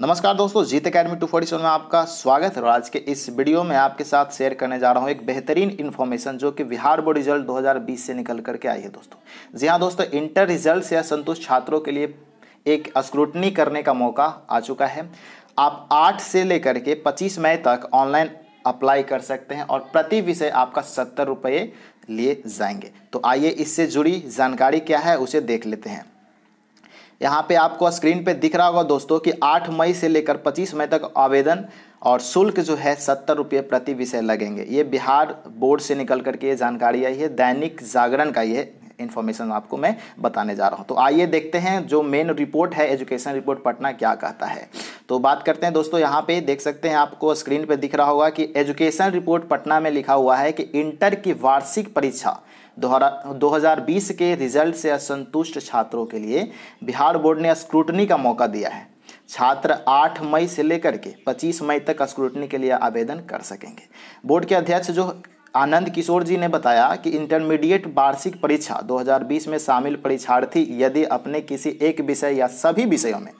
नमस्कार दोस्तों जीत academy to forty में आपका स्वागत है और आज के इस वीडियो में आपके साथ शेयर करने जा रहा हूँ एक बेहतरीन इन्फॉर्मेशन जो कि बिहार बोर्ड रिजल्ट 2020 से निकल करके आई है दोस्तों जी हाँ दोस्तों इंटर रिजल्ट या संतुष्ट छात्रों के लिए एक स्क्रूटनी करने का मौका आ चुका है आप आठ से लेकर के पच्चीस मई तक ऑनलाइन अप्लाई कर सकते हैं और प्रति विषय आपका सत्तर रुपये लिए जाएंगे तो आइए इससे जुड़ी जानकारी क्या है उसे देख लेते हैं यहाँ पे आपको स्क्रीन पे दिख रहा होगा दोस्तों कि 8 मई से लेकर 25 मई तक आवेदन और शुल्क जो है सत्तर रुपये प्रति विषय लगेंगे ये बिहार बोर्ड से निकल करके ये जानकारी आई है दैनिक जागरण का ये इन्फॉर्मेशन आपको मैं बताने जा रहा हूँ तो आइए देखते हैं जो मेन रिपोर्ट है एजुकेशन रिपोर्ट पटना क्या कहता है तो बात करते हैं दोस्तों यहाँ पे देख सकते हैं आपको स्क्रीन पे दिख रहा होगा कि एजुकेशन रिपोर्ट पटना में लिखा हुआ है कि इंटर की वार्षिक परीक्षा दो के रिजल्ट से असंतुष्ट छात्रों के लिए बिहार बोर्ड ने स्क्रूटनी का मौका दिया है छात्र 8 मई से लेकर के 25 मई तक स्क्रूटनी के लिए आवेदन कर सकेंगे बोर्ड के अध्यक्ष जो आनंद किशोर जी ने बताया कि इंटरमीडिएट वार्षिक परीक्षा 2020 में शामिल परीक्षार्थी यदि अपने किसी एक विषय या सभी विषयों में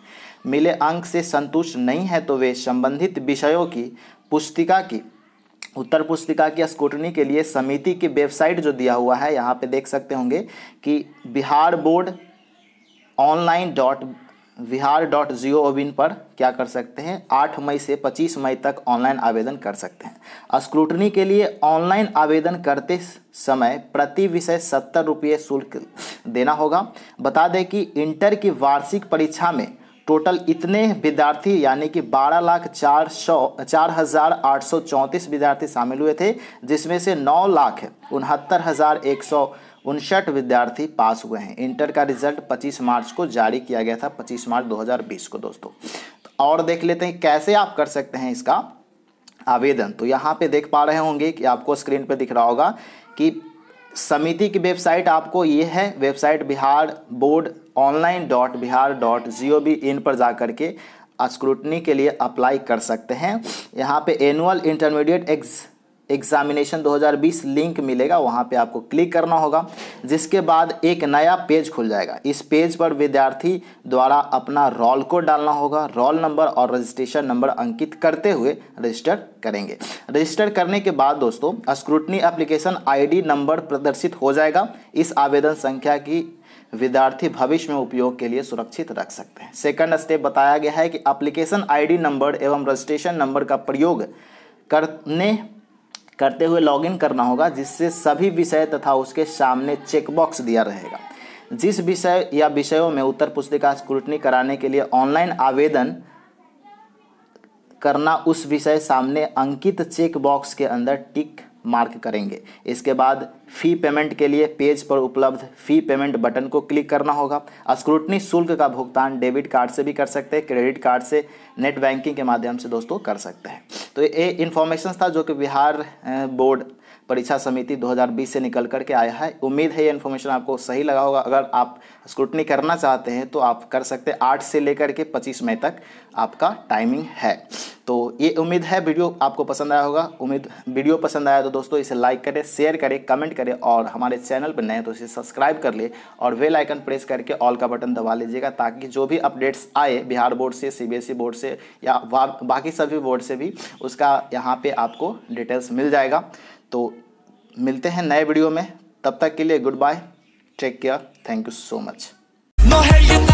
मिले अंक से संतुष्ट नहीं है तो वे संबंधित विषयों की पुस्तिका की उत्तर पुस्तिका की स्कूटनी के लिए समिति की वेबसाइट जो दिया हुआ है यहाँ पे देख सकते होंगे कि Bihar board online dot Bihar dot G ओविन पर क्या कर सकते हैं 8 मई से 25 मई तक ऑनलाइन आवेदन कर सकते हैं स्क्रूटनी के लिए ऑनलाइन आवेदन करते समय प्रति विषय सत्तर रुपये शुल्क देना होगा बता दें कि इंटर की वार्षिक परीक्षा में टोटल इतने विद्यार्थी यानी कि बारह लाख चार सौ चार हज़ार आठ सौ चौंतीस विद्यार्थी शामिल हुए थे जिसमें से नौ लाख उनहत्तर हज़ार एक सौ उनसठ विद्यार्थी पास हुए हैं इंटर का रिजल्ट 25 मार्च को जारी किया गया था 25 मार्च 2020 को दोस्तों तो और देख लेते हैं कैसे आप कर सकते हैं इसका आवेदन तो यहाँ पे देख पा रहे होंगे कि आपको स्क्रीन पे दिख रहा होगा कि समिति की वेबसाइट आपको ये है website Bihar board online dot Bihar dot G O V in पर जाकर के स्क्रूटनी के लिए अप्लाई कर सकते हैं यहाँ पे एनुअल इंटरमीडिएट एग्ज एग्जामिनेशन 2020 लिंक मिलेगा वहाँ पे आपको क्लिक करना होगा जिसके बाद एक नया पेज खुल जाएगा इस पेज पर विद्यार्थी द्वारा अपना रोल कोड डालना होगा रोल नंबर और रजिस्ट्रेशन नंबर अंकित करते हुए रजिस्टर करेंगे रजिस्टर करने के बाद दोस्तों स्क्रूटनी एप्लीकेशन आईडी नंबर प्रदर्शित हो जाएगा इस आवेदन संख्या की विद्यार्थी भविष्य में उपयोग के लिए सुरक्षित रख सकते हैं सेकेंड स्टेप बताया गया है कि एप्लीकेशन आई नंबर एवं रजिस्ट्रेशन नंबर का प्रयोग करने करते हुए लॉगिन करना होगा जिससे सभी विषय तथा उसके सामने चेकबॉक्स दिया रहेगा जिस विषय या विषयों में उत्तर पुस्तिका स्क्रूटनी कराने के लिए ऑनलाइन आवेदन करना उस विषय सामने अंकित चेक बॉक्स के अंदर टिक मार्क करेंगे इसके बाद फ़ी पेमेंट के लिए पेज पर उपलब्ध फ़ी पेमेंट बटन को क्लिक करना होगा स्क्रूटनी शुल्क का भुगतान डेबिट कार्ड से भी कर सकते हैं क्रेडिट कार्ड से नेट बैंकिंग के माध्यम से दोस्तों कर सकते हैं तो ये इन्फॉर्मेशन था जो कि बिहार बोर्ड परीक्षा समिति 2020 से निकल कर के आया है उम्मीद है ये इन्फॉर्मेशन आपको सही लगा होगा अगर आप स्क्रूटनी करना चाहते हैं तो आप कर सकते हैं आठ से लेकर के पच्चीस मई तक आपका टाइमिंग है तो ये उम्मीद है वीडियो आपको पसंद आया होगा उम्मीद वीडियो पसंद आया तो दोस्तों इसे लाइक करें शेयर करें कमेंट कमेंट करें और हमारे चैनल पर नए तो इसे सब्सक्राइब कर ले और वेल आइकन प्रेस करके ऑल का बटन दबा लीजिएगा ताकि जो भी अपडेट्स आए बिहार बोर्ड से सीबीएसई बोर्ड e से या बाकी सभी बोर्ड से भी उसका यहाँ पर आपको डिटेल्स मिल जाएगा तो मिलते हैं नए वीडियो में तब तक के लिए goodbye take care thank you so much